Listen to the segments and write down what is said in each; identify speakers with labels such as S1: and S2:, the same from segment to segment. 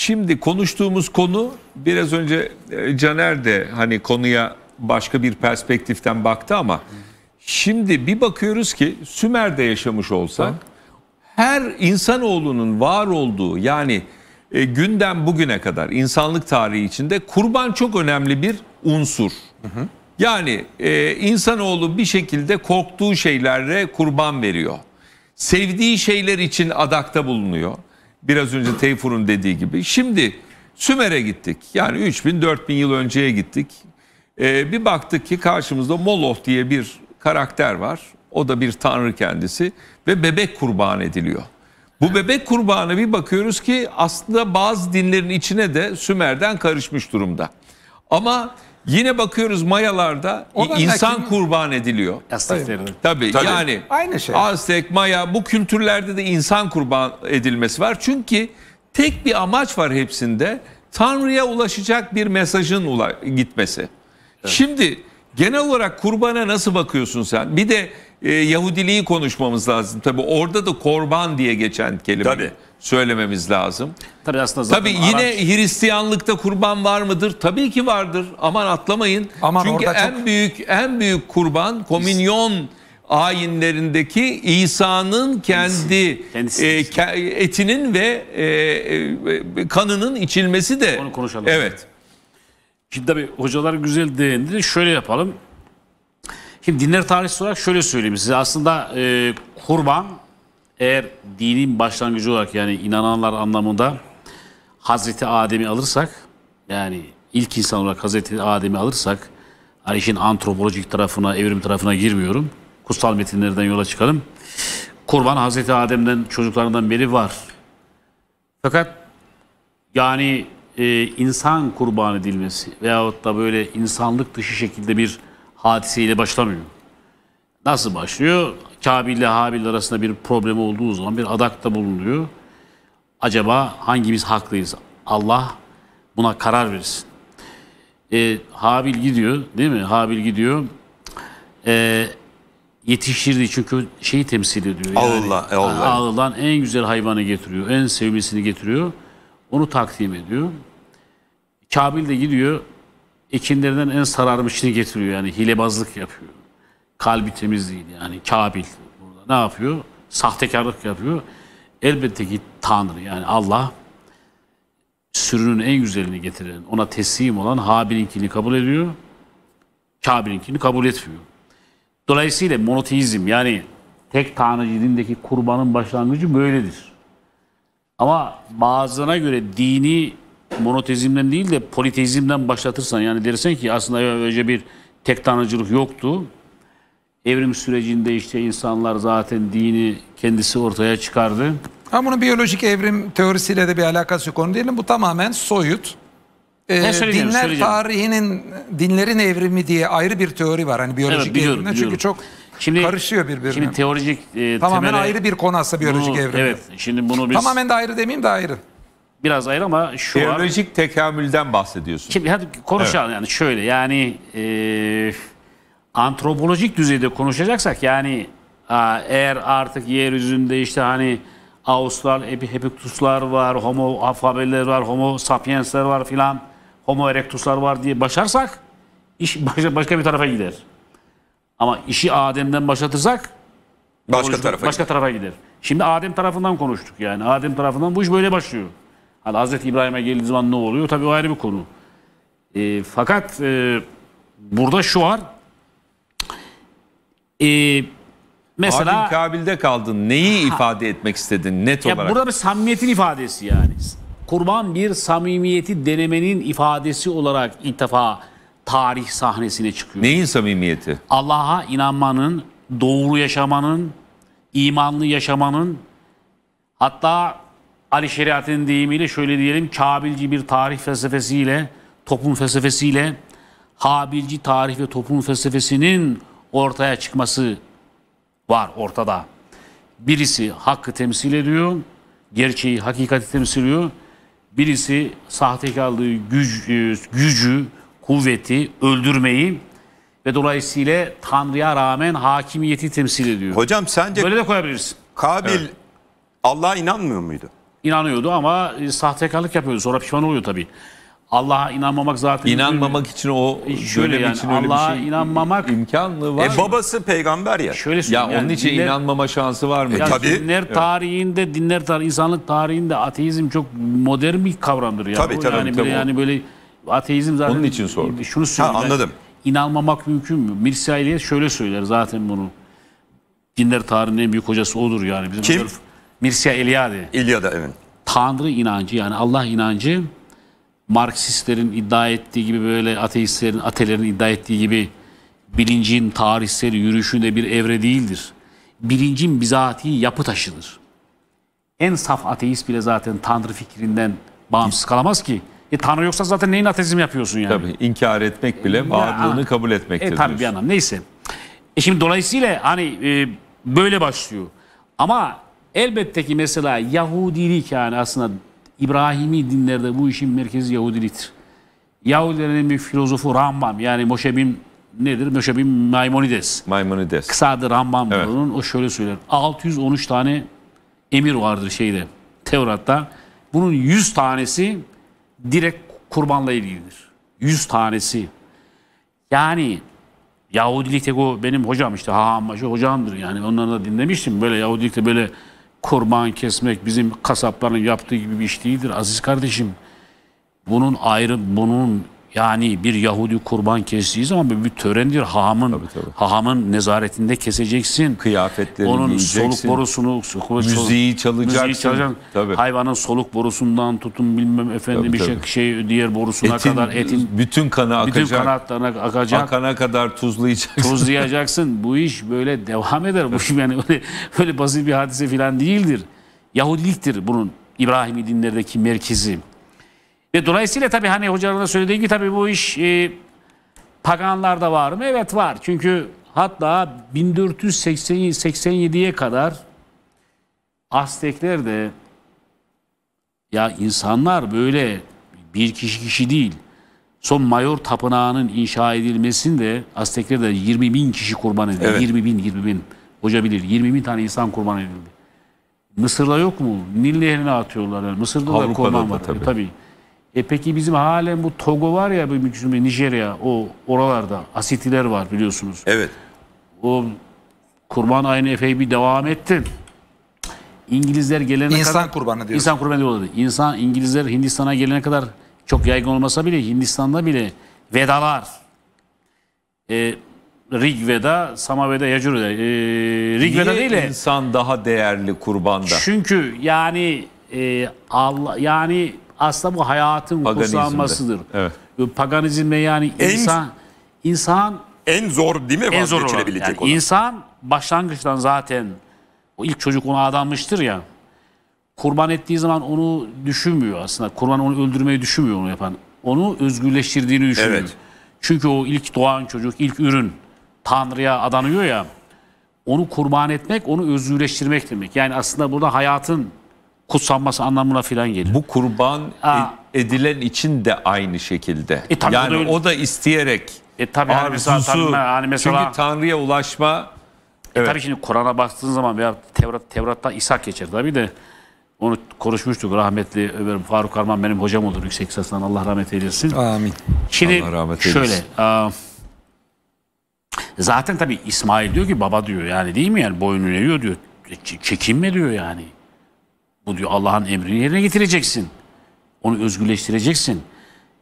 S1: Şimdi konuştuğumuz konu biraz önce e, Caner de hani konuya başka bir perspektiften baktı ama şimdi bir bakıyoruz ki Sümer'de yaşamış olsak her insanoğlunun var olduğu yani e, günden bugüne kadar insanlık tarihi içinde kurban çok önemli bir unsur. Hı hı. Yani e, insanoğlu bir şekilde korktuğu şeylerle kurban veriyor. Sevdiği şeyler için adakta bulunuyor. Biraz önce Teyfur'un dediği gibi. Şimdi Sümer'e gittik. Yani 3000-4000 yıl önceye gittik. Ee, bir baktık ki karşımızda Moloch diye bir karakter var. O da bir tanrı kendisi ve bebek kurban ediliyor. Bu bebek kurbanı bir bakıyoruz ki aslında bazı dinlerin içine de Sümer'den karışmış durumda. Ama Yine bakıyoruz mayalarda insan kim? kurban ediliyor. Azteklerin. Tabii, Tabii yani aynı şey. Aztek, Maya bu kültürlerde de insan kurban edilmesi var. Çünkü tek bir amaç var hepsinde. Tanrı'ya ulaşacak bir mesajın ula gitmesi. Evet. Şimdi genel olarak kurbana nasıl bakıyorsun sen? Bir de e, Yahudiliği konuşmamız lazım. Tabii orada da korban diye geçen kelime. Tabii söylememiz lazım. Tabii aslında zaten Tabii yine araç... Hristiyanlıkta kurban var mıdır? Tabii ki vardır. Aman atlamayın. Aman Çünkü en çok... büyük en büyük kurban komünyon ayinlerindeki İsa'nın kendi E, ke, etinin ve e,
S2: e, kanının içilmesi de. Onu konuşalım. Evet. Şimdi tabii hocalar güzel değindi. Şöyle yapalım. Şimdi dinler tarihçisi olarak şöyle söyleyeyim size. Aslında e, kurban eğer dinin başlangıcı olarak yani inananlar anlamında Hazreti Adem'i alırsak yani ilk insan olarak Hazreti Adem'i alırsak hani işin antropolojik tarafına, evrim tarafına girmiyorum. Kutsal metinlerden yola çıkalım. Kurban Hazreti Adem'den çocuklarından beri var. Fakat yani e, insan kurban edilmesi veyahut da böyle insanlık dışı şekilde bir hadiseyle başlamıyor. Nasıl başlıyor? Kabil ile Habil arasında bir problem olduğu zaman bir adakta bulunuyor. Acaba hangimiz haklıyız? Allah buna karar versin. E, Habil gidiyor değil mi? Habil gidiyor. E, yetiştirdiği çünkü şeyi temsil ediyor. Allah, yani, Allah. Ağlıdan e, en güzel hayvanı getiriyor. En sevmesini getiriyor. Onu takdim ediyor. Kabil de gidiyor. Ekinlerinden en sararmışını getiriyor. Yani hilebazlık yapıyor kalbi temiz değil yani Kabil burada ne yapıyor? Sahtekarlık yapıyor. Elbette ki Tanrı yani Allah sürünün en güzelini getiren, ona teslim olan Habil'inkini kabul ediyor. Kabil'inkini kabul etmiyor. Dolayısıyla monoteizm yani tek tanrıcı dindeki kurbanın başlangıcı böyledir. Ama bazılarına göre dini monoteizmden değil de politeizmden başlatırsan yani dersen ki aslında önce bir tek tanrıcılık yoktu. Evrim sürecinde işte insanlar zaten dini kendisi ortaya çıkardı.
S3: Ama bunun biyolojik evrim teorisiyle de bir alakası yok. Onu diyelim bu tamamen soyut. Ee, söyleyeceğim, dinler söyleyeceğim. tarihinin, dinlerin evrimi diye ayrı bir teori var. Hani biyolojik evet, biliyorum, evrimde biliyorum. çünkü çok Şimdi, karışıyor birbirine. Şimdi teorik e, Tamamen temele, ayrı bir konu aslında biyolojik bunu, evrim. Evet.
S2: Şimdi bunu biz... Tamamen de ayrı demeyeyim de ayrı. Biraz ayrı ama şu Biyolojik an... tekamülden bahsediyorsun. Şimdi hadi konuşalım evet. yani şöyle yani... E, antropolojik düzeyde konuşacaksak yani eğer artık yeryüzünde işte hani Avuslar, Epictetuslar var, Homo afabeler var, Homo sapiensler var filan, Homo erectuslar var diye başarsak iş başka, başka bir tarafa gider. Ama işi Adem'den başlatırsak başka konuştuk, tarafa başka gider. tarafa gider. Şimdi Adem tarafından konuştuk yani. Adem tarafından bu iş böyle başlıyor. Hani Hazreti İbrahim'e geldiği zaman ne oluyor? Tabii o ayrı bir konu. E, fakat e, burada şu var e, mesela... Abim Kabil'de
S1: kaldın. Neyi ha, ifade etmek istedin net ya olarak? Burada bir
S2: samimiyetin ifadesi yani. Kurban bir samimiyeti denemenin ifadesi olarak ilk defa tarih sahnesine çıkıyor.
S1: Neyin samimiyeti?
S2: Allah'a inanmanın, doğru yaşamanın, imanlı yaşamanın hatta Ali Şeriat'ın deyimiyle şöyle diyelim Kabilci bir tarih felsefesiyle, toplum felsefesiyle Habilci tarih ve toplum felsefesinin ortaya çıkması var ortada. Birisi hakkı temsil ediyor, gerçeği, hakikati temsil ediyor. Birisi sahtekarlığı, güc, e, gücü, kuvveti, öldürmeyi ve dolayısıyla Tanrı'ya rağmen hakimiyeti temsil ediyor. Hocam sence böyle de koyabilirsin. Kabil evet. Allah'a inanmıyor muydu? İnanıyordu ama e, sahtekarlık yapıyordu. Sonra pişman oluyor tabii. Allah'a inanmamak zaten İnanmamak üzülmüyor. için o e, şöyle yani, için öyle Allah'a bir şey
S1: inanmamak imkanlı var. E babası peygamber ya. Şöyle ya yani, onun için dinler,
S2: inanmama şansı var mı? E, tabii. Dinler evet. tarihinde dinler tarih insanlık tarihinde ateizm çok modern bir kavramdır ya. Tabii, tabii, yani tabii, böyle, yani böyle ateizm zaten Onun için sordum. E, şunu söyleyeyim. Ha, anladım. Yani, inanmamak mümkün mü? Mirsi Aliye şöyle söyler zaten bunu. Dinler tarihinin en büyük hocası odur yani. Bizim Kim? Mesela, Mirsi Eliade. İlyada evet. Tanrı inancı yani Allah inancı Marksistlerin iddia ettiği gibi böyle ateistlerin, atelerin iddia ettiği gibi bilincin tarihsel yürüyüşünde bir evre değildir. Bilincin bizatihi yapı taşıdır. En saf ateist bile zaten Tanrı fikrinden bağımsız kalamaz ki. E Tanrı yoksa zaten neyin ateizm yapıyorsun yani? Tabii inkar etmek bile e, kabul etmektir. E, tabii bir anlam neyse. E şimdi dolayısıyla hani e, böyle başlıyor. Ama elbette ki mesela Yahudilik yani aslında İbrahimi dinlerde bu işin merkezi Yahudiliktir. Yahudilerin bir filozofu Rambam yani Moşe bin nedir? Moşe bin Maimonides. Maimonides. Kısa adı Rambam evet. onun. O şöyle söyler. 613 tane emir vardır şeyde Tevrat'ta. Bunun 100 tanesi direkt kurbanla ilgilidir. 100 tanesi. Yani Yahudilik tek o benim hocam işte ha hocamdır yani onları da dinlemiştim böyle Yahudilikte böyle kurban kesmek bizim kasapların yaptığı gibi bir iş değildir aziz kardeşim. Bunun ayrı bunun yani bir Yahudi kurban kestiği zaman bir törendir. Hahamın tabii, tabii. hahamın nezaretinde keseceksin. Kıyafetlerini Onun giyeceksin. soluk borusunu, müziği çalacaksın. Müziği çalacaksın. Tabii. Hayvanın soluk borusundan tutun bilmem efendim tabii, bir şey, şey diğer borusuna etin, kadar etin bütün kanı akacak. Bütün kanatlarına akacak. Akana kadar tuzlayacaksın. Tuzlayacaksın. bu iş böyle devam eder. Bu iş yani böyle böyle basit bir hadise falan değildir. Yahudiliktir bunun İbrahim dinlerdeki merkezi. Ve dolayısıyla tabii hani hocaların da söylediği gibi tabii bu iş e, paganlarda var mı? Evet var. Çünkü hatta 1487'ye kadar Aztekler de ya insanlar böyle bir kişi kişi değil. Son Mayor Tapınağı'nın inşa edilmesinde Aztekler de 20 bin kişi kurban edildi. Evet. 20 bin, 20 bin. Hoca bilir 20 bin tane insan kurban edildi. Mısır'da yok mu? Nil nehrine atıyorlar. Yani Mısır'da Avrupa'da da kurban var. Tabii. tabii. E peki bizim halen bu Togo var ya bu Nijerya o oralarda asitiler var biliyorsunuz. Evet. O kurban aynı epey bir devam etti. İngilizler gelene insan kadar... İnsan kurbanı diyor. İnsan kurbanı diyorlar. İnsan, İngilizler Hindistan'a gelene kadar çok yaygın olmasa bile Hindistan'da bile vedalar. E, Rig Veda, Samaveda, Yacur Veda. E, Rig Veda değil de... insan daha değerli kurbanda? Çünkü yani e, Allah yani aslında bu hayatın Paganizmde. kutsanmasıdır. Evet. Paganizmde yani en, insan insan en zor değil mi en zor Yani olan. İnsan başlangıçtan zaten o ilk çocuk ona adanmıştır ya. Kurban ettiği zaman onu düşünmüyor aslında. Kurban onu öldürmeyi düşünmüyor onu yapan. Onu özgürleştirdiğini düşünüyor. Evet. Çünkü o ilk doğan çocuk, ilk ürün Tanrı'ya adanıyor ya. Onu kurban etmek, onu özgürleştirmek demek. Yani aslında burada hayatın kutsanması anlamına filan gelir. Bu kurban Aa. E, edilen için de aynı şekilde. E, tabii yani o da isteyerek e, tabii arzusu. Yani mesela, tabii, mesela, çünkü
S1: Tanrı'ya ulaşma.
S2: E, evet. Tabii şimdi Kur'an'a baktığın zaman veya Tevrat, Tevrat'ta İsa geçer tabii de onu konuşmuştuk rahmetli Ömer Faruk Arman benim hocam olur yüksek lisansından Allah rahmet eylesin. Amin. Şimdi Allah rahmet şöyle a, e, zaten tabii İsmail diyor ki baba diyor yani değil mi yani boynunu eğiyor diyor çekinme diyor yani. Bu diyor Allah'ın emrini yerine getireceksin. Onu özgürleştireceksin.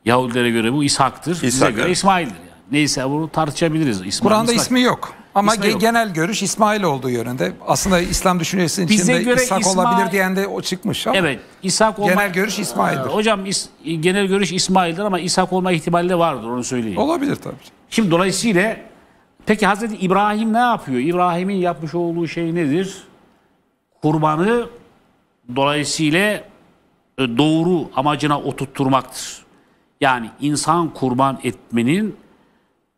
S2: Yahudilere göre bu İshak'tır. İshak, bize göre İsmail'dir. Yani. Neyse bunu tartışabiliriz. İsmail, Kur'an'da İshak. ismi yok. Ama ge- yok.
S3: genel görüş İsmail olduğu yönünde. Aslında İslam düşüncesinin içinde göre İshak İsmail... olabilir
S2: diyen de o çıkmış ama. Evet. İshak
S3: olma... Genel görüş İsmail'dir.
S2: hocam is... genel görüş İsmail'dir ama İshak olma ihtimali de vardır onu söyleyeyim. Olabilir tabii. Şimdi dolayısıyla peki Hazreti İbrahim ne yapıyor? İbrahim'in yapmış olduğu şey nedir? Kurbanı dolayısıyla e, doğru amacına oturtturmaktır. Yani insan kurban etmenin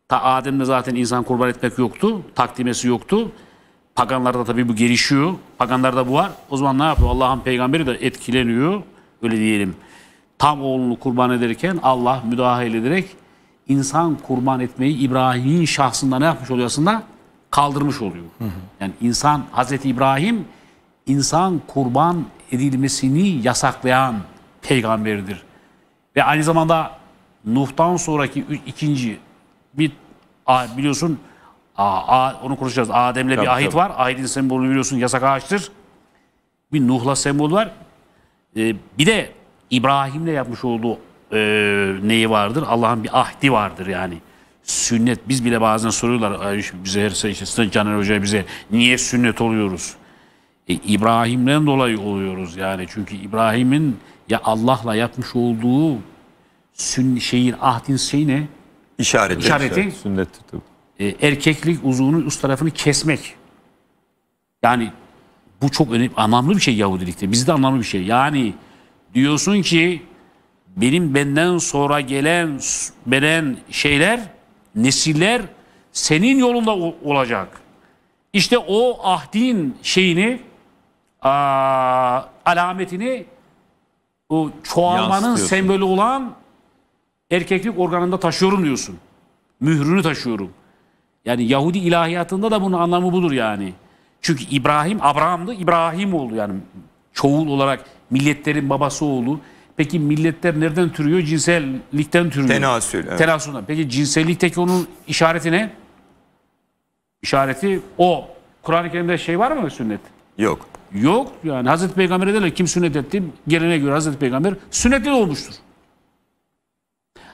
S2: ta Adem'de zaten insan kurban etmek yoktu. Takdimesi yoktu. Paganlarda tabii bu gelişiyor. Paganlarda bu var. O zaman ne yapıyor? Allah'ın peygamberi de etkileniyor. Öyle diyelim. Tam oğlunu kurban ederken Allah müdahale ederek insan kurban etmeyi İbrahim'in şahsında ne yapmış oluyor aslında? Kaldırmış oluyor. Hı hı. Yani insan Hazreti İbrahim insan kurban edilmesini yasaklayan peygamberidir Ve aynı zamanda Nuh'tan sonraki ikinci bir biliyorsun onu konuşacağız. Adem'le bir ahit var. Ahitin sembolü biliyorsun yasak ağaçtır. Bir Nuh'la sembol var. E, bir de İbrahim'le yapmış olduğu e, neyi vardır? Allah'ın bir ahdi vardır yani. Sünnet. Biz bile bazen soruyorlar bize her şey işte Caner Hoca bize niye sünnet oluyoruz? E, İbrahim'den dolayı oluyoruz yani. Çünkü İbrahim'in ya Allah'la yapmış olduğu sün şeyin ahdin şey ne? İşareti. İşareti. Sünnet tabii. E, erkeklik uzuvunun üst tarafını kesmek. Yani bu çok önemli, anlamlı bir şey Yahudilikte. Bizde anlamlı bir şey. Yani diyorsun ki benim benden sonra gelen benen şeyler, nesiller senin yolunda olacak. İşte o ahdin şeyini a, alametini o çoğalmanın sembolü olan erkeklik organında taşıyorum diyorsun. Mührünü taşıyorum. Yani Yahudi ilahiyatında da bunun anlamı budur yani. Çünkü İbrahim, Abraham'dı, İbrahim oldu yani. Çoğul olarak milletlerin babası oğlu. Peki milletler nereden türüyor? Cinsellikten türüyor. Tenasül. Evet. Tenasülden. Peki cinsellikteki onun işareti ne? İşareti o. Kur'an-ı Kerim'de şey var mı sünnet? Yok. Yok yani Hazreti Peygamber'e derler kim sünnet etti? Gelene göre Hazreti Peygamber sünnetli olmuştur.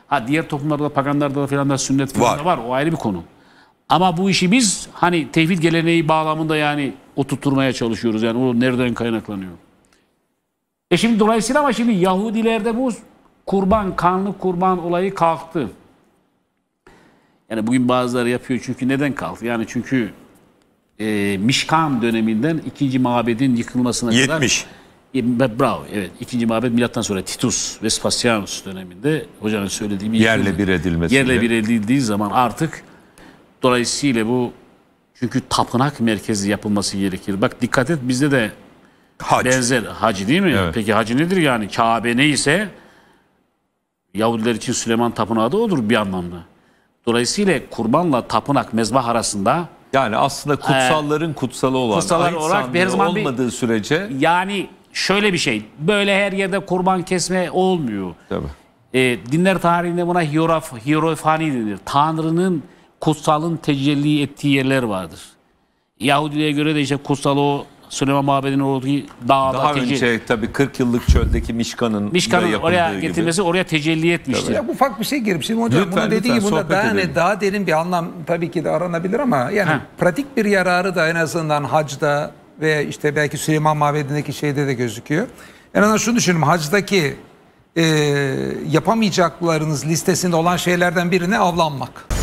S2: Ha diğer toplumlarda paganlarda da filan da sünnet falan var. var. O ayrı bir konu. Ama bu işi biz hani tevhid geleneği bağlamında yani oturtturmaya çalışıyoruz. Yani o nereden kaynaklanıyor? E şimdi dolayısıyla ama şimdi Yahudilerde bu kurban, kanlı kurban olayı kalktı. Yani bugün bazıları yapıyor çünkü neden kalktı? Yani çünkü e, Mişkan döneminden ikinci mabedin yıkılmasına 70. kadar. 70. Bravo evet. ikinci mabed milattan sonra Titus Vespasianus döneminde hocanın söylediği bir yerle bir edilmesi. Yerle bir edildiği zaman artık dolayısıyla bu çünkü tapınak merkezi yapılması gerekir. Bak dikkat et bizde de hac. benzer hacı değil mi? Evet. Peki hacı nedir yani? Kabe neyse Yahudiler için Süleyman Tapınağı da olur bir anlamda. Dolayısıyla kurbanla tapınak mezbah arasında yani aslında ee, kutsalların ee, kutsalı olan kutsalar olarak bir zaman olmadığı bir, sürece yani şöyle bir şey böyle her yerde kurban kesme olmuyor. Tabii. E, dinler tarihinde buna hieraf, hierofani denir. Tanrı'nın kutsalın tecelli ettiği yerler vardır. Yahudilere göre de işte kutsal o Süleyman Mabedi'nin olduğu dağda Daha tecil... önce
S1: tabii 40 yıllık çöldeki Mişkan'ın Mişkan'ın oraya gibi. getirmesi
S3: oraya tecelli etmiştir. Ya, ufak bir şey girip şimdi hocam lütfen, bunu dediği lütfen, bunda daha, ne, daha derin bir anlam tabii ki de aranabilir ama yani ha. pratik bir yararı da en azından hacda ve işte belki Süleyman Mabedi'ndeki şeyde de gözüküyor. En azından şunu düşünün hacdaki e, yapamayacaklarınız listesinde olan şeylerden birine avlanmak.